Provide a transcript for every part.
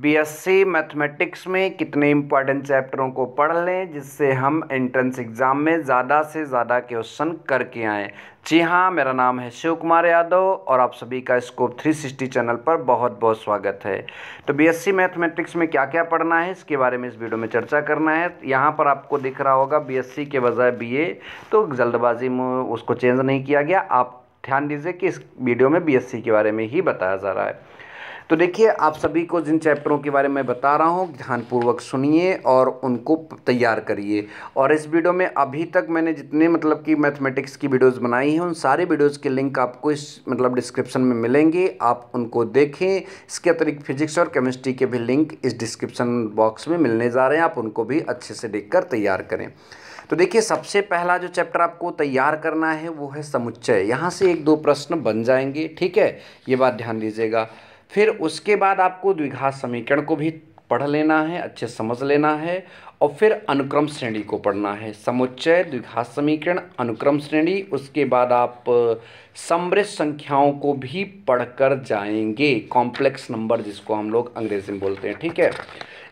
BSc mathematics में कितने important चैप्टरों को पढ़ लें जिससे हम एंट्रेंस एग्ज़ाम में ज़्यादा से ज़्यादा क्वेश्चन करके आएँ जी हाँ मेरा नाम है शिव कुमार यादव और आप सभी का स्कोप 360 चैनल पर बहुत बहुत स्वागत है तो बीएससी मैथमेटिक्स में क्या क्या पढ़ना है इसके बारे में इस वीडियो में चर्चा करना है यहाँ पर आपको दिख रहा होगा बी के बजाय बी तो जल्दबाजी में उसको चेंज नहीं किया गया आप ध्यान दीजिए कि इस वीडियो में बी के बारे में ही बताया जा रहा है तो देखिए आप सभी को जिन चैप्टरों के बारे में बता रहा हूँ ध्यानपूर्वक सुनिए और उनको तैयार करिए और इस वीडियो में अभी तक मैंने जितने मतलब कि मैथमेटिक्स की वीडियोस बनाई हैं उन सारे वीडियोस के लिंक आपको इस मतलब डिस्क्रिप्शन में मिलेंगे आप उनको देखें इसके अतिरिक्त फिजिक्स और केमिस्ट्री के भी लिंक इस डिस्क्रिप्शन बॉक्स में मिलने जा रहे हैं आप उनको भी अच्छे से देख तैयार करें तो देखिए सबसे पहला जो चैप्टर आपको तैयार करना है वो है समुच्चय यहाँ से एक दो प्रश्न बन जाएंगे ठीक है ये बात ध्यान दीजिएगा फिर उसके बाद आपको द्विघात समीकरण को भी पढ़ लेना है अच्छे समझ लेना है और फिर अनुक्रम श्रेणी को पढ़ना है समुच्चय द्विघात समीकरण अनुक्रम श्रेणी उसके बाद आप समृद्ध संख्याओं को भी पढ़कर जाएंगे कॉम्प्लेक्स नंबर जिसको हम लोग अंग्रेजी में बोलते हैं ठीक है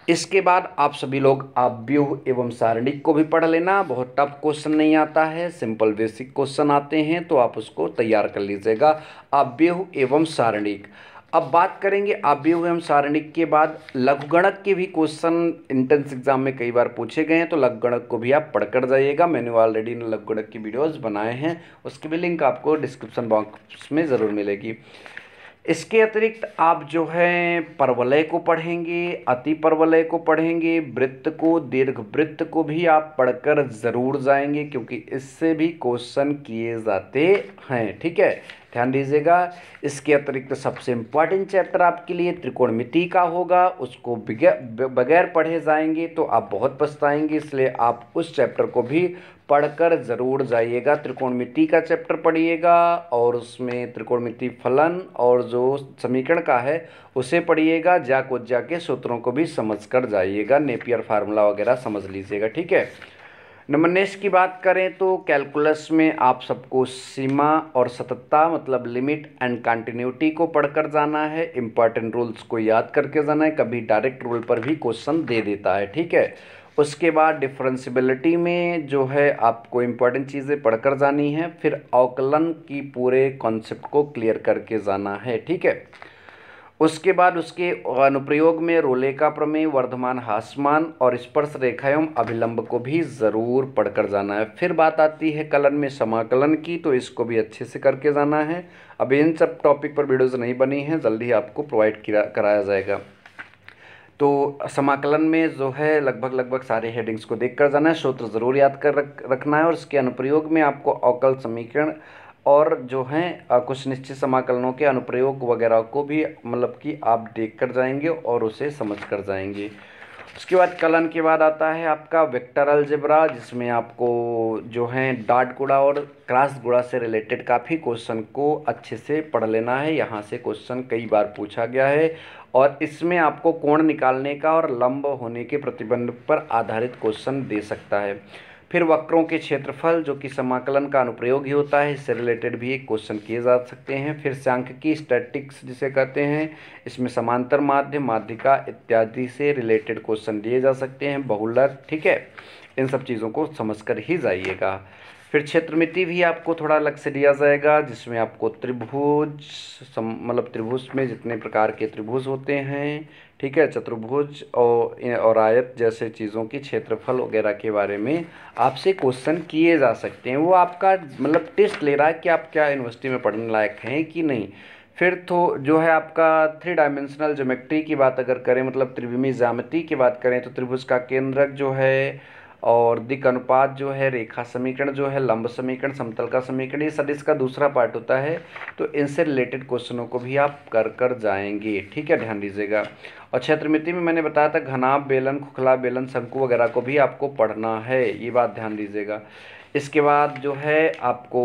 इसके बाद आप सभी लोग आव्यूह एवं सारणिक को भी पढ़ लेना बहुत टफ क्वेश्चन नहीं आता है सिंपल बेसिक क्वेश्चन आते हैं तो आप उसको तैयार कर लीजिएगा आव्यूह एवं सारणिक अब बात करेंगे हम सारणिक के बाद लघुगणक के भी क्वेश्चन इंट्रेंस एग्जाम में कई बार पूछे गए हैं तो लघुगणक को भी आप पढ़कर जाइएगा मैंने ऑलरेडी इन लघुगणक की वीडियोस बनाए हैं उसकी भी लिंक आपको डिस्क्रिप्शन बॉक्स में ज़रूर मिलेगी इसके अतिरिक्त आप जो है परवलय को पढ़ेंगे अति परवलय को पढ़ेंगे वृत्त को दीर्घ वृत्त को भी आप पढ़कर ज़रूर जाएंगे क्योंकि इससे भी क्वेश्चन किए जाते हैं ठीक है ध्यान दीजिएगा इसके अतिरिक्त तो सबसे इम्पॉर्टेंट चैप्टर आपके लिए त्रिकोण का होगा उसको बगैर पढ़े जाएंगे तो आप बहुत पछताएंगे इसलिए आप उस चैप्टर को भी पढ़कर ज़रूर जाइएगा त्रिकोण का चैप्टर पढ़िएगा और उसमें त्रिकोण फलन और जो समीकरण का है उसे पढ़िएगा जाकोज्या के सूत्रों को भी समझ कर जाइएगा नेपियर फार्मूला वगैरह समझ लीजिएगा ठीक है नंबर नेक्स्ट की बात करें तो कैलकुलस में आप सबको सीमा और सततता मतलब लिमिट एंड कंटिन्यूटी को पढ़कर जाना है इम्पॉर्टेंट रूल्स को याद करके जाना है कभी डायरेक्ट रूल पर भी क्वेश्चन दे देता है ठीक है उसके बाद डिफ्रेंसिबिलिटी में जो है आपको इम्पॉर्टेंट चीज़ें पढ़कर जानी है फिर अवकलन की पूरे कॉन्सेप्ट को क्लियर करके जाना है ठीक है उसके बाद उसके अनुप्रयोग में रोलेका प्रमेय वर्धमान हासमान और स्पर्श रेखा एवं अभिलंब को भी ज़रूर पढ़कर जाना है फिर बात आती है कलन में समाकलन की तो इसको भी अच्छे से करके जाना है अब इन सब टॉपिक पर वीडियोज़ नहीं बनी हैं जल्दी ही आपको प्रोवाइड कराया जाएगा तो समाकलन में जो है लगभग लगभग सारे हेडिंग्स को देख कर जाना है सूत्र ज़रूर याद कर रख रखना है और इसके अनुप्रयोग में आपको अवकल समीकरण और जो हैं कुछ निश्चित समाकलनों के अनुप्रयोग वगैरह को भी मतलब कि आप देख कर जाएंगे और उसे समझ कर जाएंगे उसके बाद कलन के बाद आता है आपका वेक्टर अलजेब्रा जिसमें आपको जो है डाट गुड़ा और क्रास गुड़ा से रिलेटेड काफ़ी क्वेश्चन को अच्छे से पढ़ लेना है यहाँ से क्वेश्चन कई बार पूछा गया है और इसमें आपको कोण निकालने का और लंब होने के प्रतिबंध पर आधारित क्वेश्चन दे सकता है फिर वक्रों के क्षेत्रफल जो कि समाकलन का अनुप्रयोग ही होता है इससे रिलेटेड भी एक क्वेश्चन किए जा सकते हैं फिर सांख्यिकी स्टैटिक्स जिसे कहते हैं इसमें समांतर माध्य माध्यिका इत्यादि से रिलेटेड क्वेश्चन दिए जा सकते हैं बहुलक ठीक है इन सब चीज़ों को समझ कर ही जाइएगा फिर क्षेत्रमिति भी आपको थोड़ा अलग से दिया जाएगा जिसमें आपको त्रिभुज मतलब त्रिभुज में जितने प्रकार के त्रिभुज होते हैं ठीक है चतुर्भुज और और आयत जैसे चीज़ों की क्षेत्रफल वगैरह के बारे में आपसे क्वेश्चन किए जा सकते हैं वो आपका मतलब टेस्ट ले रहा है कि आप क्या यूनिवर्सिटी में पढ़ने लायक हैं कि नहीं फिर तो जो है आपका थ्री डायमेंशनल जोमेट्री की बात अगर करें मतलब त्रिभुमी जामती की बात करें तो त्रिभुज का केंद्रक जो है और दिक अनुपात जो है रेखा समीकरण जो है लंब समीकरण समतल का समीकरण ये सर इसका दूसरा पार्ट होता है तो इनसे रिलेटेड क्वेश्चनों को भी आप कर कर जाएंगे ठीक है ध्यान दीजिएगा और क्षेत्रमिति में मैंने बताया था घनाभ बेलन खुखला बेलन शंकु वगैरह को भी आपको पढ़ना है ये बात ध्यान दीजिएगा इसके बाद जो है आपको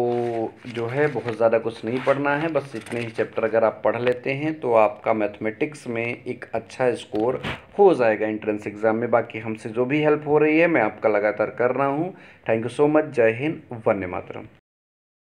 जो है बहुत ज़्यादा कुछ नहीं पढ़ना है बस इतने ही चैप्टर अगर आप पढ़ लेते हैं तो आपका मैथमेटिक्स में एक अच्छा स्कोर हो जाएगा एंट्रेंस एग्ज़ाम में बाकी हमसे जो भी हेल्प हो रही है मैं आपका लगातार कर रहा हूँ थैंक यू सो मच जय हिंद वन्य मातरम